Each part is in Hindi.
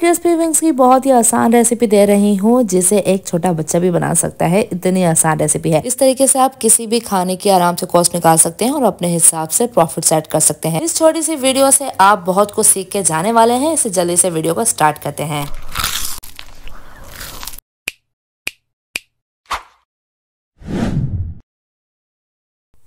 क्रिस्पी विंग्स की बहुत ही आसान रेसिपी दे रही हूँ जिसे एक छोटा बच्चा भी बना सकता है इतनी आसान रेसिपी है इस तरीके से आप किसी भी खाने की आराम से कॉस्ट निकाल सकते हैं और अपने हिसाब से प्रॉफिट सेट कर सकते हैं इस छोटी सी वीडियो से आप बहुत कुछ सीख के जाने वाले हैं इसे जल्दी से वीडियो को स्टार्ट करते हैं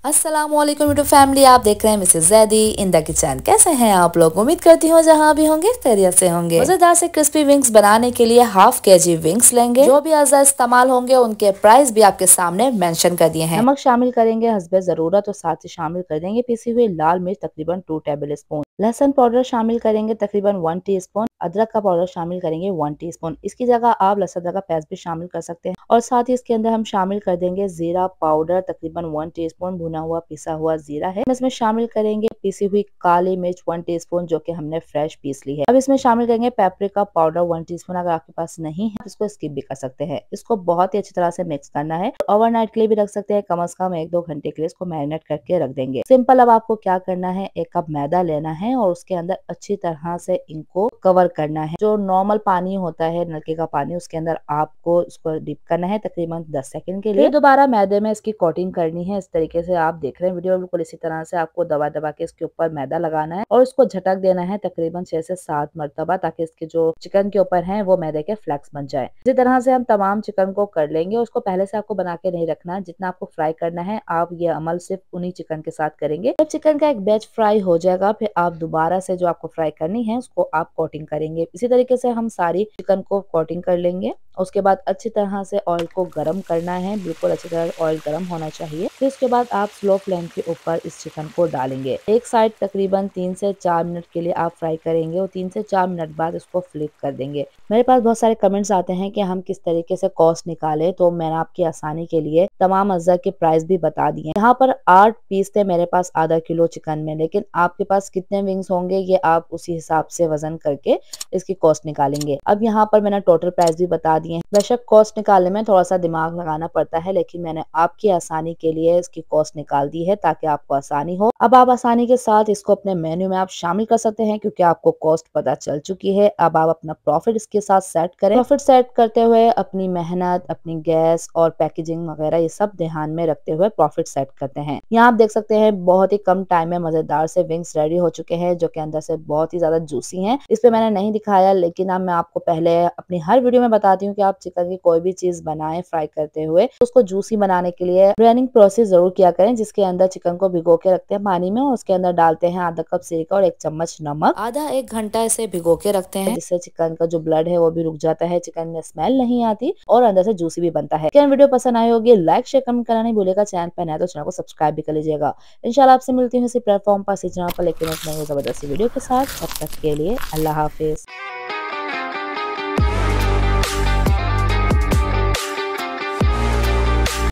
असलम यूट्यूब फैमिली आप देख रहे हैं Mrs Zaidi in the kitchen कैसे हैं आप लोग उम्मीद करती हूँ जहाँ भी होंगे खैरियत से होंगे मजेदार से क्रिस्पी विंग्स बनाने के लिए हाफ के जी विंग्स लेंगे जो भी अज्जा इस्तेमाल होंगे उनके प्राइस भी आपके सामने मेंशन कर दिए हैं नमक शामिल करेंगे हसबे ज़रूरत और साथ ही शामिल कर देंगे पीसी हुई लाल मिर्च तकरीबन टू टेबल स्पून लहसन पाउडर शामिल करेंगे तकरीबन वन टी स्पून अदरक का पाउडर शामिल करेंगे वन टीस्पून इसकी जगह आप लहसुन का पेस्ट भी शामिल कर सकते हैं और साथ ही इसके अंदर हम शामिल कर देंगे जीरा पाउडर तकरीबन वन टीस्पून भुना हुआ पिसा हुआ जीरा है इसमें शामिल करेंगे पीसी हुई काली मिर्च वन टीस्पून जो कि हमने फ्रेश पीस ली है अब इसमें शामिल करेंगे पेपरिका पाउडर वन टीस्पून अगर आपके पास नहीं है तो इसको स्किप भी कर सकते हैं इसको बहुत ही अच्छी तरह से मिक्स करना है ओवरनाइट के लिए भी रख सकते हैं कम अज कम एक दो घंटे के लिए इसको मैरिनेट करके रख देंगे सिंपल अब आपको क्या करना है एक कप मैदा लेना है और उसके अंदर अच्छी तरह से इनको कवर करना है जो नॉर्मल पानी होता है नलके का पानी उसके अंदर आपको इसको डिप करना है तकरीबन दस सेकंड के लिए दोबारा मैदे में इसकी कोटिंग करनी है इस तरीके से आप देख रहे हैं वीडियो बिल्कुल इसी तरह से आपको दबा दबा के इसके ऊपर मैदा लगाना है और उसको झटक देना है तकरीबन छह से सात मरतबा ताकि इसके जो चिकन के ऊपर है वो मैदे के फ्लैक्स बन जाए इसी तरह से हम तमाम चिकन को कर लेंगे उसको पहले से आपको बना के नहीं रखना जितना आपको फ्राई करना है आप ये अमल सिर्फ उन्हीं चिकन के साथ करेंगे जब चिकन का एक बैच फ्राई हो जाएगा फिर आप दोबारा से जो आपको फ्राई करनी है उसको आप कोटिंग करें करेंगे इसी तरीके से हम सारी चिकन को कोटिंग कर लेंगे उसके बाद अच्छी तरह से ऑयल को गर्म करना है बिल्कुल अच्छी तरह ऑयल गर्म होना चाहिए फिर उसके बाद आप स्लो फ्लेम के ऊपर इस चिकन को डालेंगे एक साइड तकरीबन तीन से चार मिनट के लिए आप फ्राई करेंगे और तीन से चार मिनट बाद इसको फ्लिप कर देंगे मेरे पास बहुत सारे कमेंट्स आते हैं कि हम किस तरीके से कॉस्ट निकाले तो मैंने आपकी आसानी के लिए तमाम अज्जा के प्राइस भी बता दिए यहाँ पर आठ पीस थे मेरे पास आधा किलो चिकन में लेकिन आपके पास कितने विंग्स होंगे ये आप उसी हिसाब से वजन करके इसकी कॉस्ट निकालेंगे अब यहाँ पर मैंने टोटल प्राइस भी बता दिए हैं बेशक कॉस्ट निकालने में थोड़ा सा दिमाग लगाना पड़ता है लेकिन मैंने आपकी आसानी के लिए इसकी कॉस्ट निकाल दी है ताकि आपको आसानी हो अब आप आसानी के साथ इसको अपने मेन्यू में आप शामिल कर सकते हैं क्योंकि आपको कॉस्ट पता चल चुकी है अब आप अपना प्रॉफिट इसके साथ सेट करें प्रॉफिट सेट करते हुए अपनी मेहनत अपनी गैस और पैकेजिंग वगैरह ये सब ध्यान में रखते हुए प्रॉफिट सेट करते हैं यहाँ आप देख सकते हैं बहुत ही कम टाइम में मजेदार से विंग्स रेडी हो चुके हैं जो की अंदर से बहुत ही ज्यादा जूसी है इस पर मैंने नहीं दिखाया लेकिन अब मैं आपको पहले अपनी हर वीडियो में बताती हूँ हूँ कि आप चिकन की कोई भी चीज बनाए फ्राई करते हुए तो उसको जूसी बनाने के लिए ब्रेनिंग प्रोसेस जरूर किया करें जिसके अंदर चिकन को भिगो के रखते हैं पानी में और उसके अंदर डालते हैं आधा कप सिरका और एक चम्मच नमक आधा एक घंटा इसे भिगो के रखते हैं जिससे चिकन का जो ब्लड है वो भी रुक जाता है चिकन में स्मेल नहीं आती और अंदर से जूसी भी बनता है क्या वीडियो पसंद आई होगी लाइक शेयर कमेंट करना नहीं भूलेगा चैनल पर नया तो चैनल को सब्सक्राइब भी कर लीजिएगा इनशाला आपसे मिलती हूँ इसी प्लेटफॉर्म पर सीचना पर लेकिन जबरदस्ती वीडियो के साथ तब तक के लिए अल्लाह हाफिज़